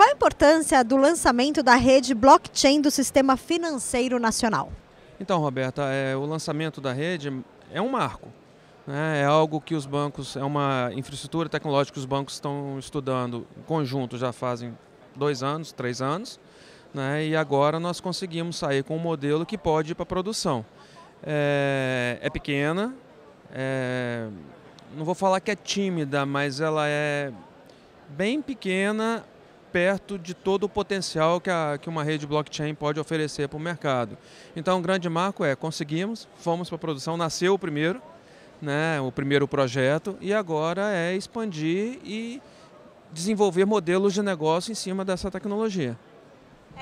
Qual a importância do lançamento da rede blockchain do Sistema Financeiro Nacional? Então, Roberta, é, o lançamento da rede é um marco. Né? É algo que os bancos, é uma infraestrutura tecnológica que os bancos estão estudando em conjunto já fazem dois anos, três anos. Né? E agora nós conseguimos sair com um modelo que pode ir para a produção. É, é pequena, é, não vou falar que é tímida, mas ela é bem pequena perto de todo o potencial que, a, que uma rede blockchain pode oferecer para o mercado. Então, um grande marco é conseguimos, fomos para a produção, nasceu o primeiro, né, o primeiro projeto, e agora é expandir e desenvolver modelos de negócio em cima dessa tecnologia.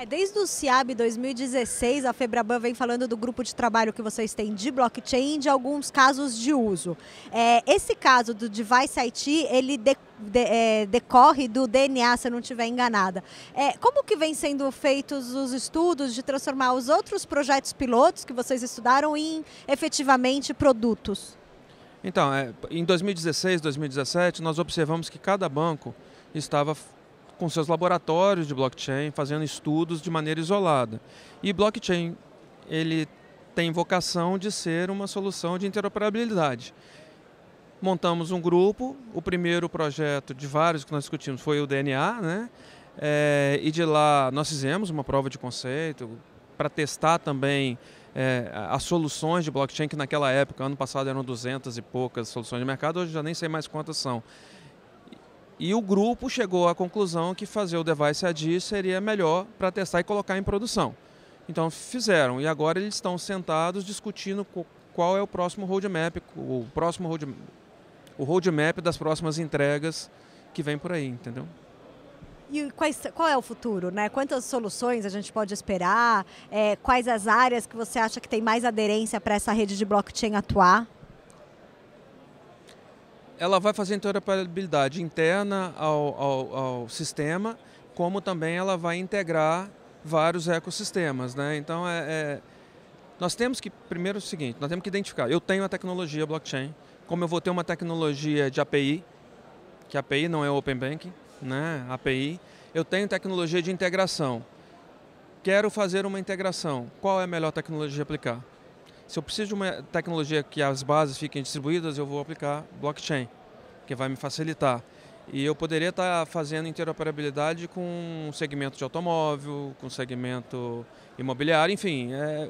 É, desde o CIAB 2016, a Febraban vem falando do grupo de trabalho que vocês têm de blockchain e de alguns casos de uso. É, esse caso do Device IT, ele de, de, é, decorre do DNA, se eu não estiver enganada. É, como que vem sendo feitos os estudos de transformar os outros projetos pilotos que vocês estudaram em efetivamente produtos? Então, é, em 2016, 2017, nós observamos que cada banco estava com seus laboratórios de blockchain, fazendo estudos de maneira isolada. E blockchain, ele tem vocação de ser uma solução de interoperabilidade. Montamos um grupo, o primeiro projeto de vários que nós discutimos foi o DNA, né? É, e de lá nós fizemos uma prova de conceito para testar também é, as soluções de blockchain, que naquela época, ano passado eram 200 e poucas soluções de mercado, hoje já nem sei mais quantas são. E o grupo chegou à conclusão que fazer o device ID seria melhor para testar e colocar em produção. Então fizeram, e agora eles estão sentados discutindo qual é o próximo roadmap, o próximo roadmap, o roadmap das próximas entregas que vem por aí, entendeu? E quais, qual é o futuro, né? Quantas soluções a gente pode esperar? É, quais as áreas que você acha que tem mais aderência para essa rede de blockchain atuar? ela vai fazer interoperabilidade interna ao, ao, ao, sistema, como também ela vai integrar vários ecossistemas. Né? Então, é, é, nós temos que, primeiro é o seguinte, nós temos que identificar, eu tenho a tecnologia blockchain, como eu vou ter uma tecnologia de API, que API não é Open Banking, né? API, eu tenho tecnologia de integração, quero fazer uma integração, qual é a melhor tecnologia aplicar? Se eu preciso de uma tecnologia que as bases fiquem distribuídas, eu vou aplicar blockchain, que vai me facilitar. E eu poderia estar tá fazendo interoperabilidade com o segmento de automóvel, com o segmento imobiliário, enfim. É,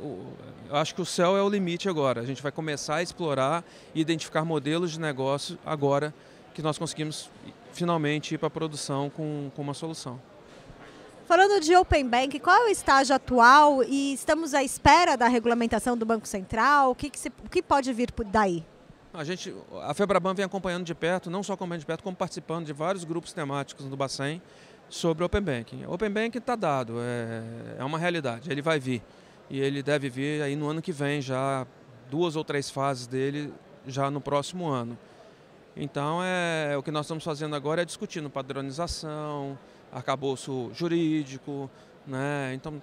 eu acho que o céu é o limite agora. A gente vai começar a explorar e identificar modelos de negócio agora que nós conseguimos finalmente ir para a produção com, com uma solução. Falando de Open Bank, qual é o estágio atual e estamos à espera da regulamentação do Banco Central? O que, que, se, o que pode vir daí? A gente, a Febraban vem acompanhando de perto, não só acompanhando de perto, como participando de vários grupos temáticos do Bacen sobre Open Banking. Open Banking está dado, é, é uma realidade, ele vai vir. E ele deve vir aí no ano que vem já, duas ou três fases dele já no próximo ano. Então, é, o que nós estamos fazendo agora é discutindo padronização, arcabouço jurídico, né? Então,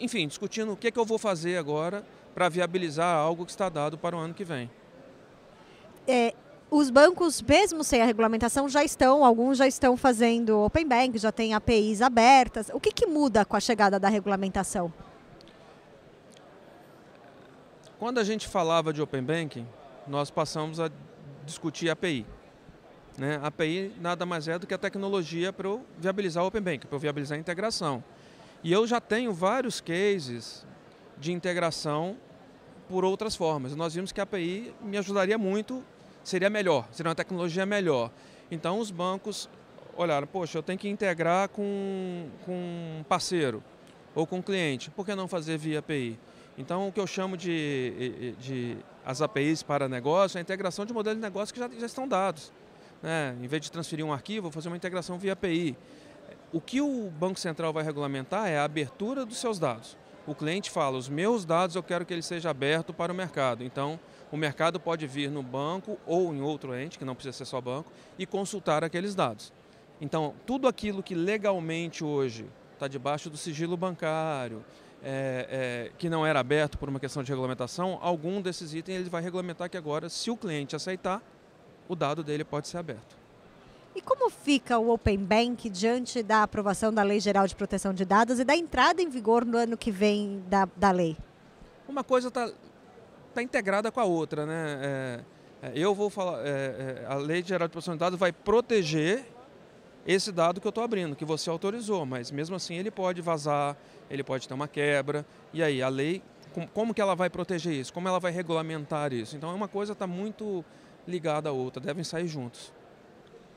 enfim, discutindo o que, é que eu vou fazer agora para viabilizar algo que está dado para o ano que vem. É, os bancos, mesmo sem a regulamentação, já estão, alguns já estão fazendo open bank, já tem APIs abertas. O que, que muda com a chegada da regulamentação? Quando a gente falava de open banking, nós passamos a discutir API. Né? A API nada mais é do que a tecnologia para eu viabilizar o Open Bank, para eu viabilizar a integração. E eu já tenho vários cases de integração por outras formas. Nós vimos que a API me ajudaria muito, seria melhor, seria uma tecnologia melhor. Então os bancos olharam, poxa, eu tenho que integrar com, com um parceiro ou com um cliente, por que não fazer via API? Então, o que eu chamo de, de, de as APIs para negócio é a integração de modelos de negócio que já, já estão dados né, em vez de transferir um arquivo, fazer uma integração via API. O que o Banco Central vai regulamentar é a abertura dos seus dados. O cliente fala, os meus dados eu quero que ele seja aberto para o mercado. Então, o mercado pode vir no banco ou em outro ente, que não precisa ser só banco, e consultar aqueles dados. Então, tudo aquilo que legalmente hoje está debaixo do sigilo bancário, é, é, que não era aberto por uma questão de regulamentação, algum desses itens ele vai regulamentar que agora, se o cliente aceitar, o dado dele pode ser aberto. E como fica o Open Bank diante da aprovação da Lei Geral de Proteção de Dados e da entrada em vigor no ano que vem da, da lei? Uma coisa está tá integrada com a outra, né? É, é eu vou falar, é, é, a Lei Geral de Proteção de Dados vai proteger esse dado que eu estou abrindo, que você autorizou, mas mesmo assim ele pode vazar, ele pode ter uma quebra, e aí a lei, como que ela vai proteger isso? Como ela vai regulamentar isso? Então é uma coisa está muito ligada à outra, devem sair juntos.